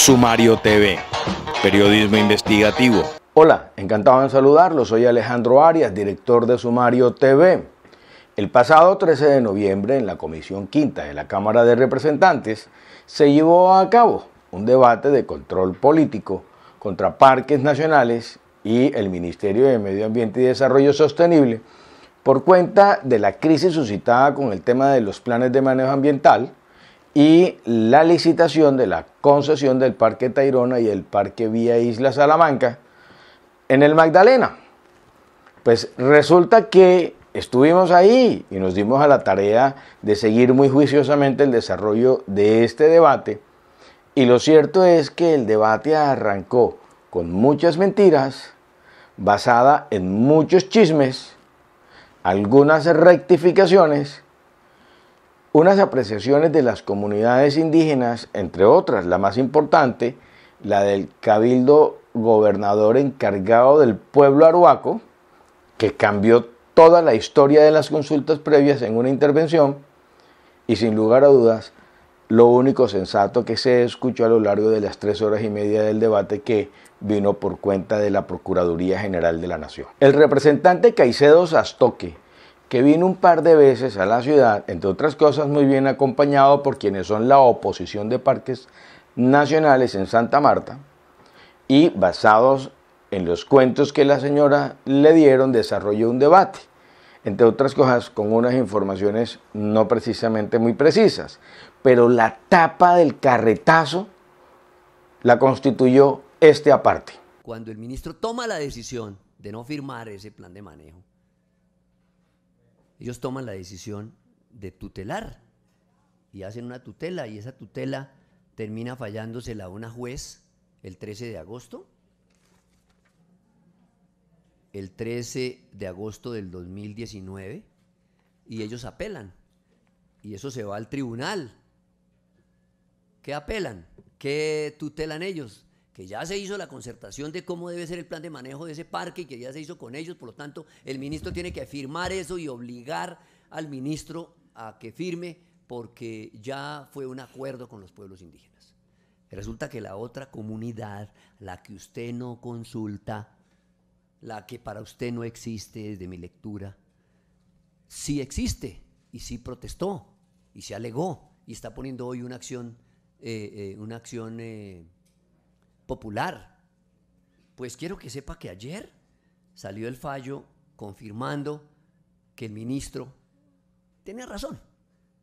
Sumario TV, periodismo investigativo. Hola, encantado de saludarlos. Soy Alejandro Arias, director de Sumario TV. El pasado 13 de noviembre, en la Comisión Quinta de la Cámara de Representantes, se llevó a cabo un debate de control político contra parques nacionales y el Ministerio de Medio Ambiente y Desarrollo Sostenible por cuenta de la crisis suscitada con el tema de los planes de manejo ambiental y la licitación de la concesión del Parque Tairona y el Parque Vía Isla Salamanca en el Magdalena. Pues resulta que estuvimos ahí y nos dimos a la tarea de seguir muy juiciosamente el desarrollo de este debate. Y lo cierto es que el debate arrancó con muchas mentiras, basada en muchos chismes, algunas rectificaciones, unas apreciaciones de las comunidades indígenas, entre otras, la más importante, la del cabildo gobernador encargado del pueblo aruaco, que cambió toda la historia de las consultas previas en una intervención, y sin lugar a dudas, lo único sensato que se escuchó a lo largo de las tres horas y media del debate que vino por cuenta de la Procuraduría General de la Nación. El representante Caicedo Sastoque, que vino un par de veces a la ciudad, entre otras cosas muy bien acompañado por quienes son la oposición de parques nacionales en Santa Marta, y basados en los cuentos que la señora le dieron, desarrolló un debate, entre otras cosas con unas informaciones no precisamente muy precisas, pero la tapa del carretazo la constituyó este aparte. Cuando el ministro toma la decisión de no firmar ese plan de manejo, ellos toman la decisión de tutelar y hacen una tutela y esa tutela termina fallándosela a una juez el 13 de agosto. El 13 de agosto del 2019 y ellos apelan y eso se va al tribunal. ¿Qué apelan? ¿Qué tutelan ellos? que ya se hizo la concertación de cómo debe ser el plan de manejo de ese parque y que ya se hizo con ellos, por lo tanto el ministro tiene que firmar eso y obligar al ministro a que firme porque ya fue un acuerdo con los pueblos indígenas. Resulta que la otra comunidad, la que usted no consulta, la que para usted no existe desde mi lectura, sí existe y sí protestó y se alegó y está poniendo hoy una acción, eh, eh, una acción eh, popular. Pues quiero que sepa que ayer salió el fallo confirmando que el ministro tenía razón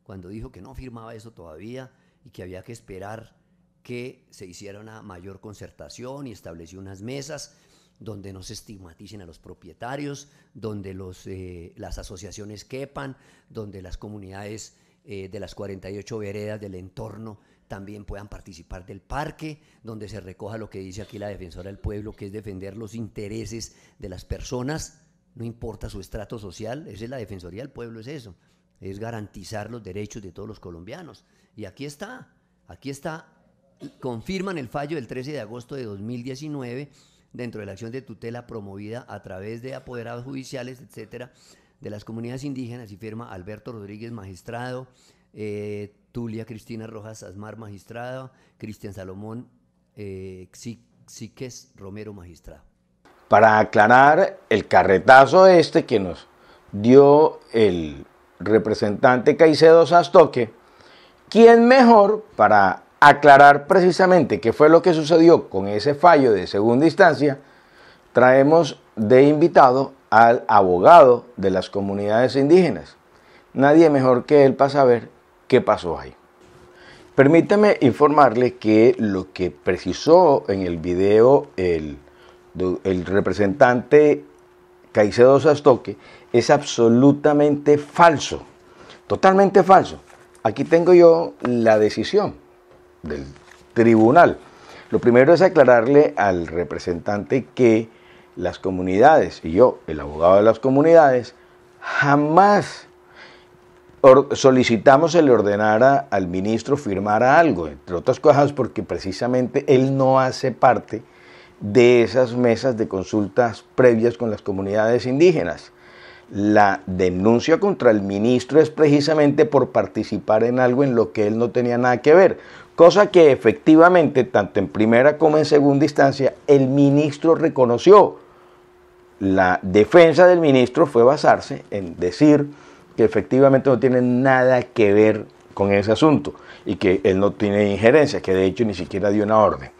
cuando dijo que no firmaba eso todavía y que había que esperar que se hiciera una mayor concertación y estableció unas mesas donde no se estigmaticen a los propietarios, donde los, eh, las asociaciones quepan, donde las comunidades eh, de las 48 veredas del entorno también puedan participar del parque, donde se recoja lo que dice aquí la defensora del pueblo, que es defender los intereses de las personas, no importa su estrato social, esa es la defensoría del pueblo, es eso, es garantizar los derechos de todos los colombianos. Y aquí está, aquí está, confirman el fallo del 13 de agosto de 2019 dentro de la acción de tutela promovida a través de apoderados judiciales, etcétera, de las comunidades indígenas y firma Alberto Rodríguez, magistrado, eh, Tulia Cristina Rojas Asmar, magistrado. Cristian Salomón eh, Xiques Romero, magistrado. Para aclarar el carretazo este que nos dio el representante Caicedo Sastoque, ¿quién mejor para aclarar precisamente qué fue lo que sucedió con ese fallo de segunda instancia? Traemos de invitado al abogado de las comunidades indígenas. Nadie mejor que él para saber qué pasó ahí. Permítame informarle que lo que precisó en el video el, el representante Caicedo Sastoque es absolutamente falso, totalmente falso. Aquí tengo yo la decisión del tribunal. Lo primero es aclararle al representante que las comunidades, y yo, el abogado de las comunidades, jamás solicitamos se le ordenara al ministro firmar algo, entre otras cosas porque precisamente él no hace parte de esas mesas de consultas previas con las comunidades indígenas. La denuncia contra el ministro es precisamente por participar en algo en lo que él no tenía nada que ver, cosa que efectivamente, tanto en primera como en segunda instancia, el ministro reconoció. La defensa del ministro fue basarse en decir que efectivamente no tiene nada que ver con ese asunto y que él no tiene injerencia, que de hecho ni siquiera dio una orden.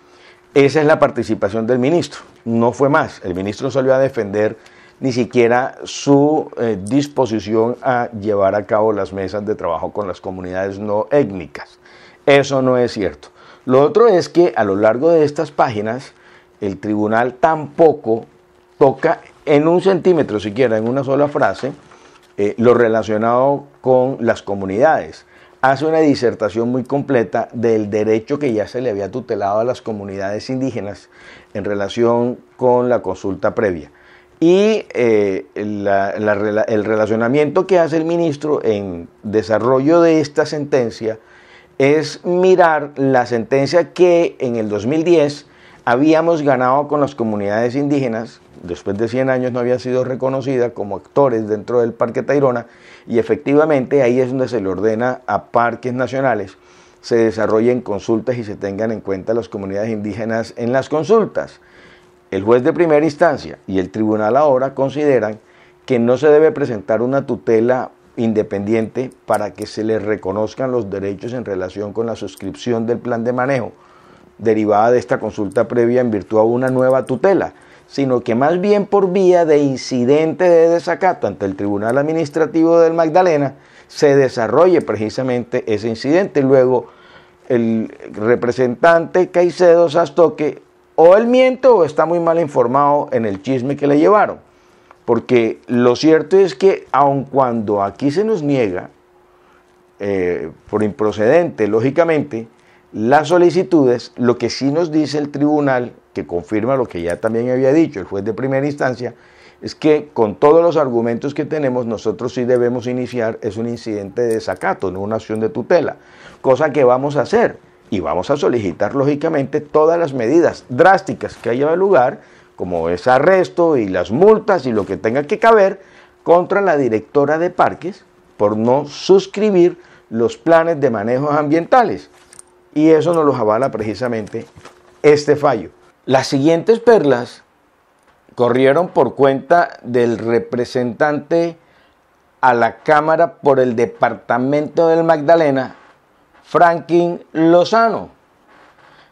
Esa es la participación del ministro, no fue más. El ministro salió a defender ni siquiera su eh, disposición a llevar a cabo las mesas de trabajo con las comunidades no étnicas. Eso no es cierto. Lo otro es que a lo largo de estas páginas, el tribunal tampoco toca en un centímetro siquiera, en una sola frase, eh, lo relacionado con las comunidades. Hace una disertación muy completa del derecho que ya se le había tutelado a las comunidades indígenas en relación con la consulta previa. Y eh, el relacionamiento que hace el ministro en desarrollo de esta sentencia es mirar la sentencia que en el 2010 habíamos ganado con las comunidades indígenas, después de 100 años no había sido reconocida como actores dentro del Parque Tayrona, y efectivamente ahí es donde se le ordena a parques nacionales se desarrollen consultas y se tengan en cuenta las comunidades indígenas en las consultas. El juez de primera instancia y el tribunal ahora consideran que no se debe presentar una tutela independiente para que se les reconozcan los derechos en relación con la suscripción del plan de manejo, derivada de esta consulta previa en virtud de una nueva tutela, sino que más bien por vía de incidente de desacato ante el Tribunal Administrativo del Magdalena se desarrolle precisamente ese incidente. Luego el representante Caicedo Sastoque o él miento o está muy mal informado en el chisme que le llevaron. Porque lo cierto es que aun cuando aquí se nos niega, eh, por improcedente, lógicamente, las solicitudes, lo que sí nos dice el tribunal, que confirma lo que ya también había dicho el juez de primera instancia, es que con todos los argumentos que tenemos, nosotros sí debemos iniciar, es un incidente de desacato, no una acción de tutela, cosa que vamos a hacer y vamos a solicitar lógicamente todas las medidas drásticas que haya lugar, como ese arresto y las multas y lo que tenga que caber, contra la directora de parques por no suscribir los planes de manejos ambientales y eso nos los avala precisamente este fallo. Las siguientes perlas corrieron por cuenta del representante a la Cámara por el Departamento del Magdalena, Franklin Lozano.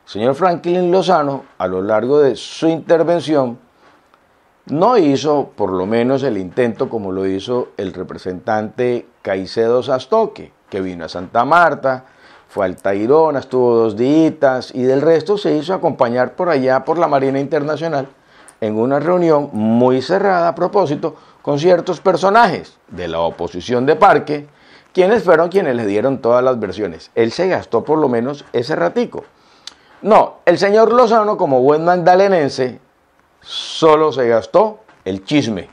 señor Franklin Lozano, a lo largo de su intervención, no hizo por lo menos el intento como lo hizo el representante Caicedo Sastoque, que vino a Santa Marta, fue al Tairona, estuvo dos días y del resto se hizo acompañar por allá por la Marina Internacional en una reunión muy cerrada a propósito con ciertos personajes de la oposición de Parque, quienes fueron quienes le dieron todas las versiones. Él se gastó por lo menos ese ratico. No, el señor Lozano, como buen mandalenense solo se gastó el chisme.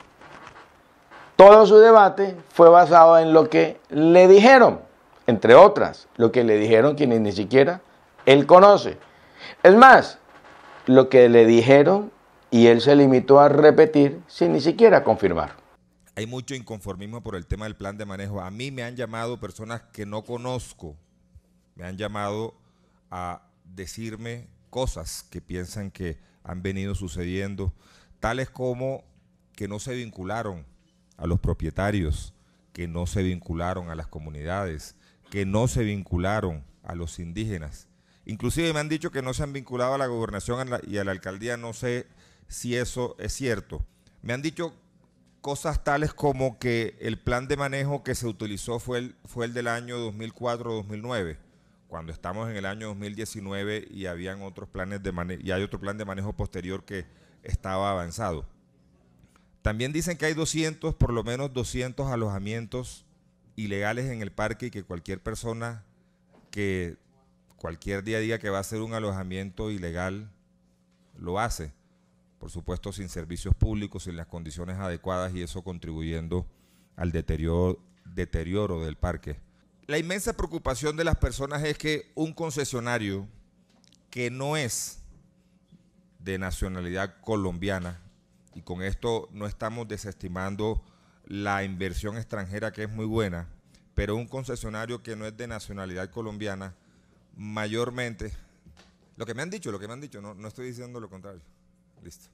Todo su debate fue basado en lo que le dijeron entre otras, lo que le dijeron quienes ni siquiera él conoce. Es más, lo que le dijeron y él se limitó a repetir sin ni siquiera confirmar. Hay mucho inconformismo por el tema del plan de manejo. A mí me han llamado personas que no conozco, me han llamado a decirme cosas que piensan que han venido sucediendo, tales como que no se vincularon a los propietarios, que no se vincularon a las comunidades, que no se vincularon a los indígenas. Inclusive me han dicho que no se han vinculado a la gobernación y a la alcaldía, no sé si eso es cierto. Me han dicho cosas tales como que el plan de manejo que se utilizó fue el, fue el del año 2004-2009, cuando estamos en el año 2019 y habían otros planes de manejo, y hay otro plan de manejo posterior que estaba avanzado. También dicen que hay 200, por lo menos 200 alojamientos ilegales en el parque y que cualquier persona que cualquier día diga que va a ser un alojamiento ilegal lo hace. Por supuesto, sin servicios públicos, sin las condiciones adecuadas y eso contribuyendo al deterioro, deterioro del parque. La inmensa preocupación de las personas es que un concesionario que no es de nacionalidad colombiana, y con esto no estamos desestimando la inversión extranjera que es muy buena, pero un concesionario que no es de nacionalidad colombiana, mayormente, lo que me han dicho, lo que me han dicho, no, no estoy diciendo lo contrario, listo,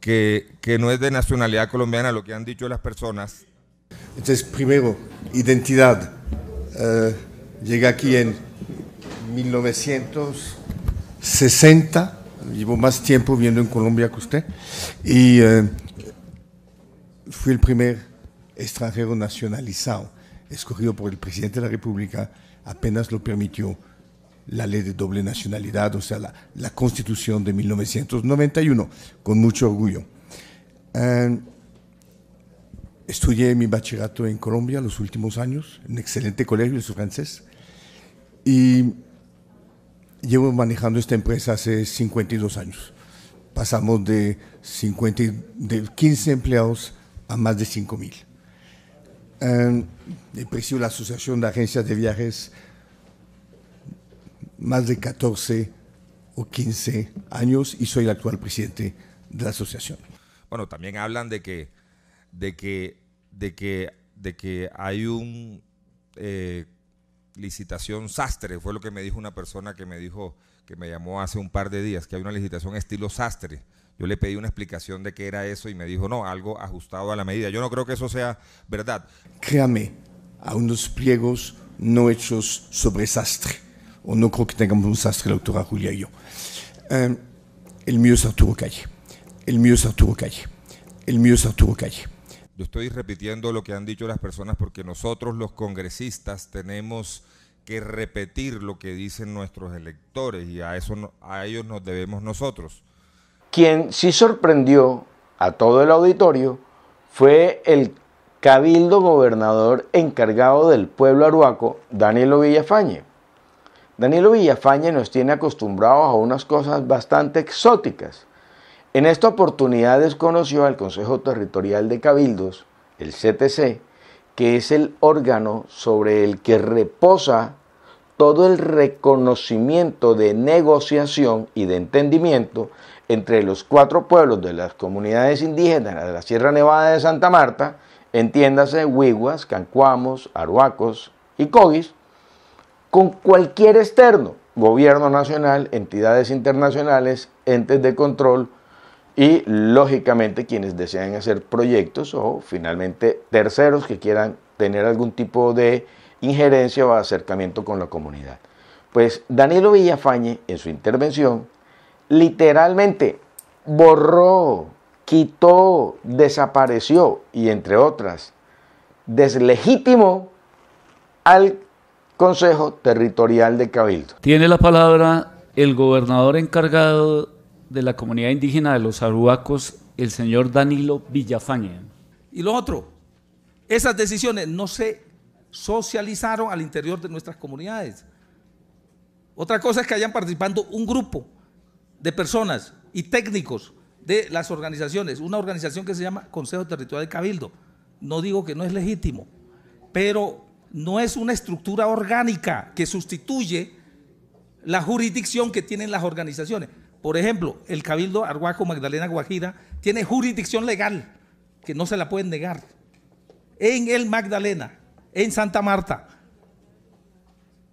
que, no es de nacionalidad colombiana, lo que han dicho las personas. Entonces, primero, identidad. Uh, eh, llegué aquí en 1960, llevo más tiempo viviendo en Colombia que usted, y... Eh, fui el primer extranjero nacionalizado escogido por el presidente de la República, apenas lo permitió la ley de doble nacionalidad, o sea, la, constitución de 1991, con mucho orgullo. Em, estudié mi bachillerato en Colombia los últimos años, en excelente colegio, es francés, y llevo manejando esta empresa hace 52 años. Pasamos de, 50, de 15 empleados a más de 5.000. Eh, el la Asociación de Agencias de Viajes, más de 14 o 15 años y soy el actual presidente de la asociación. Bueno, también hablan de que, de que, de que, de que hay un eh, licitación sastre, fue lo que me dijo una persona que me dijo, que me llamó hace un par de días, que hay una licitación estilo sastre yo le pedí una explicación de qué era eso y me dijo, no, algo ajustado a la medida. Yo no creo que eso sea verdad. Créame, a unos pliegos no hechos sobre sastre. O no creo que tengamos un sastre, doctora Julia y yo. Em, el mío es Arturo Calle. El mío es Arturo Calle. El mío es Arturo Calle. Yo estoy repitiendo lo que han dicho las personas porque nosotros los congresistas tenemos que repetir lo que dicen nuestros electores y a eso a ellos nos debemos nosotros. Quien sí sorprendió a todo el auditorio fue el cabildo gobernador encargado del pueblo aruaco, Danilo Villafañe. Danilo Villafañe nos tiene acostumbrados a unas cosas bastante exóticas. En esta oportunidad desconoció al Consejo Territorial de Cabildos, el CTC, que es el órgano sobre el que reposa todo el reconocimiento de negociación y de entendimiento entre los cuatro pueblos de las comunidades indígenas de la Sierra Nevada de Santa Marta, entiéndase Huiguas, Cancuamos, Aruacos y Cogis, con cualquier externo, gobierno nacional, entidades internacionales, entes de control y, lógicamente, quienes desean hacer proyectos o, finalmente, terceros que quieran tener algún tipo de injerencia o acercamiento con la comunidad. Pues Danilo Villafañe, en su intervención, literalmente borró, quitó, desapareció y entre otras, deslegitimó al Consejo Territorial de Cabildo. Tiene la palabra el gobernador encargado de la comunidad indígena de los Aruacos, el señor Danilo Villafañe. Y lo otro, esas decisiones no se socializaron al interior de nuestras comunidades. Otra cosa es que hayan participando un grupo de personas y técnicos de las organizaciones, una organización que se llama Consejo Territorial de Cabildo. No digo que no es legítimo, pero no es una estructura orgánica que sustituye la jurisdicción que tienen las organizaciones. Por ejemplo, el Cabildo Arhuaco Magdalena Guajira tiene jurisdicción legal, que no se la pueden negar, en el Magdalena, en Santa Marta,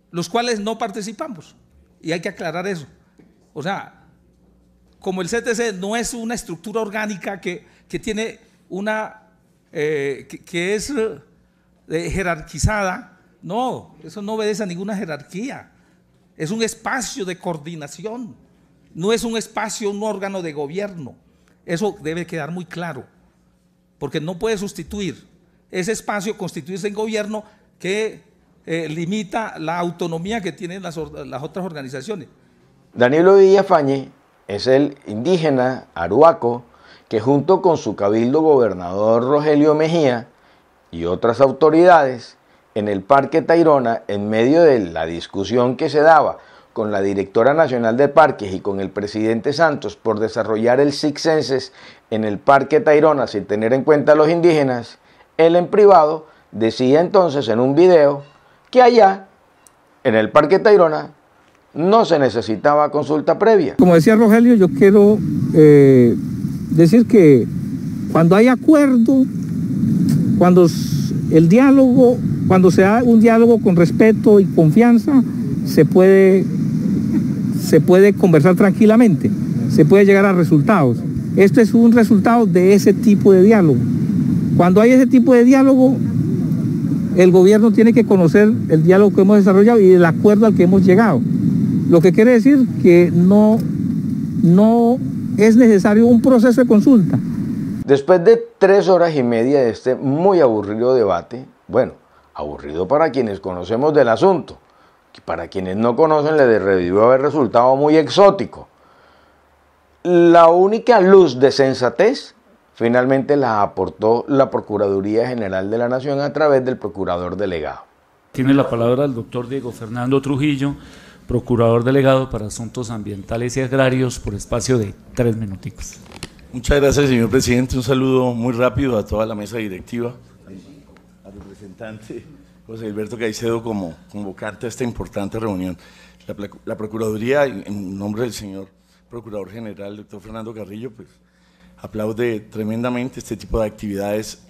los cuales no participamos. Y hay que aclarar eso. O sea, como el CTC no es una estructura orgánica que, tiene una, eh, que, es eh, jerarquizada, no, eso no obedece a ninguna jerarquía. Es un espacio de coordinación, no es un espacio, un órgano de gobierno. Eso debe quedar muy claro, porque no puede sustituir ese espacio, constituirse en gobierno que eh, limita la autonomía que tienen las, otras organizaciones. daniel Danilo Villafañe es el indígena Aruaco, que junto con su cabildo gobernador Rogelio Mejía y otras autoridades, en el Parque Tairona, en medio de la discusión que se daba con la directora nacional de parques y con el presidente Santos por desarrollar el Six en el Parque Tairona sin tener en cuenta a los indígenas, él en privado decía entonces en un video que allá, en el Parque Tairona, no se necesitaba consulta previa. Como decía Rogelio, yo quiero eh, decir que cuando hay acuerdo, cuando el diálogo, cuando se da un diálogo con respeto y confianza, se puede, se puede conversar tranquilamente, se puede llegar a resultados. Esto es un resultado de ese tipo de diálogo. Cuando hay ese tipo de diálogo, el gobierno tiene que conocer el diálogo que hemos desarrollado y el acuerdo al que hemos llegado. Lo que quiere decir que no, no es necesario un proceso de consulta. Después de tres horas y media de este muy aburrido debate, bueno, aburrido para quienes conocemos del asunto, que para quienes no conocen le debió haber resultado muy exótico. La única luz de sensatez finalmente la aportó la Procuraduría General de la Nación a través del Procurador Delegado. Tiene la palabra el doctor Diego Fernando Trujillo, procurador delegado para asuntos ambientales y agrarios por espacio de tres minuticos. Muchas gracias, señor presidente. Un saludo muy rápido a toda la mesa directiva, al representante José Alberto Caicedo como convocante a esta importante reunión. La, Procuraduría, en nombre del señor Procurador General, doctor Fernando Carrillo, pues aplaude tremendamente este tipo de actividades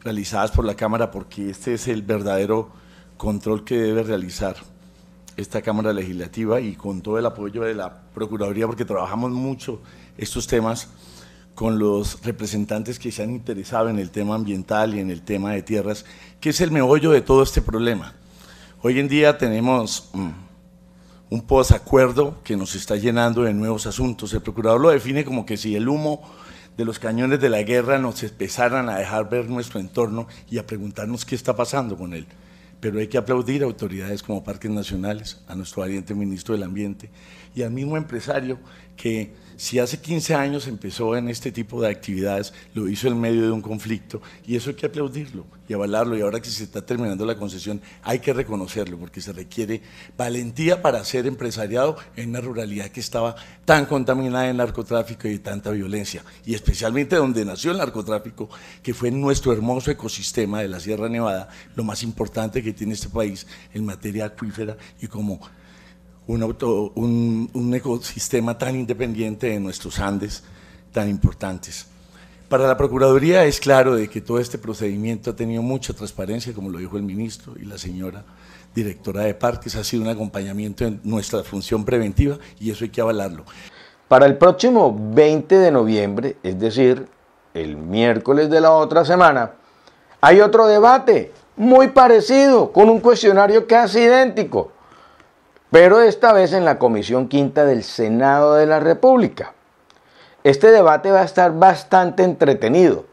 realizadas por la Cámara porque este es el verdadero control que debe realizar esta Cámara Legislativa y con todo el apoyo de la Procuraduría, porque trabajamos mucho estos temas con los representantes que se han interesado en el tema ambiental y en el tema de tierras, que es el meollo de todo este problema. Hoy en día tenemos mm, un posacuerdo que nos está llenando de nuevos asuntos. El procurador lo define como que si el humo de los cañones de la guerra nos empezaran a dejar ver nuestro entorno y a preguntarnos qué está pasando con él pero hay que aplaudir a autoridades como Parques Nacionales, a nuestro valiente ministro del Ambiente y al mismo empresario que si hace 15 años empezó en este tipo de actividades, lo hizo en medio de un conflicto y eso hay que aplaudirlo y avalarlo. Y ahora que se está terminando la concesión, hay que reconocerlo porque se requiere valentía para ser empresariado en una ruralidad que estaba tan contaminada de narcotráfico y de tanta violencia. Y especialmente donde nació el narcotráfico, que fue en nuestro hermoso ecosistema de la Sierra Nevada, lo más importante que tiene este país en materia acuífera y como un, auto, ecosistema tan independiente de nuestros Andes tan importantes. Para la Procuraduría es claro de que todo este procedimiento ha tenido mucha transparencia, como lo dijo el ministro y la señora directora de parques, ha sido un acompañamiento en nuestra función preventiva y eso hay que avalarlo. Para el próximo 20 de noviembre, es decir, el miércoles de la otra semana, hay otro debate muy parecido, con un cuestionario casi idéntico pero esta vez en la Comisión Quinta del Senado de la República. Este debate va a estar bastante entretenido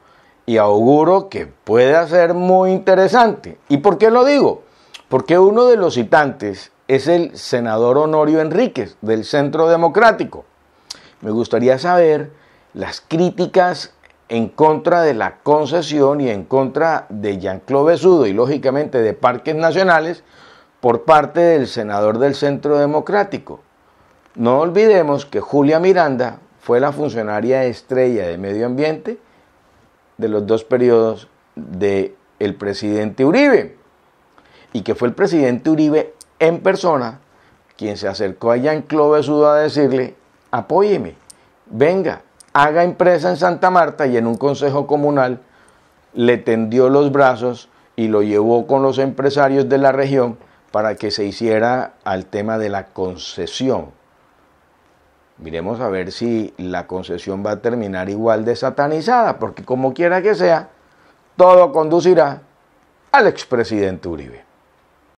y auguro que pueda ser muy interesante. ¿Y por qué lo digo? Porque uno de los citantes es el senador Honorio Enríquez del Centro Democrático. Me gustaría saber las críticas en contra de la concesión y en contra de Jean-Claude Besudo y lógicamente de parques nacionales por parte del senador del Centro Democrático. No olvidemos que Julia Miranda fue la funcionaria estrella de medio ambiente de los dos periodos del presidente Uribe y que fue el presidente Uribe en persona quien se acercó a Jean Claude a decirle, apóyeme, venga, haga empresa en Santa Marta y en un consejo comunal le tendió los brazos y lo llevó con los empresarios de la región para que se hiciera al tema de la concesión. Miremos a ver si la concesión va a terminar igual de satanizada, porque como quiera que sea, todo conducirá al expresidente Uribe.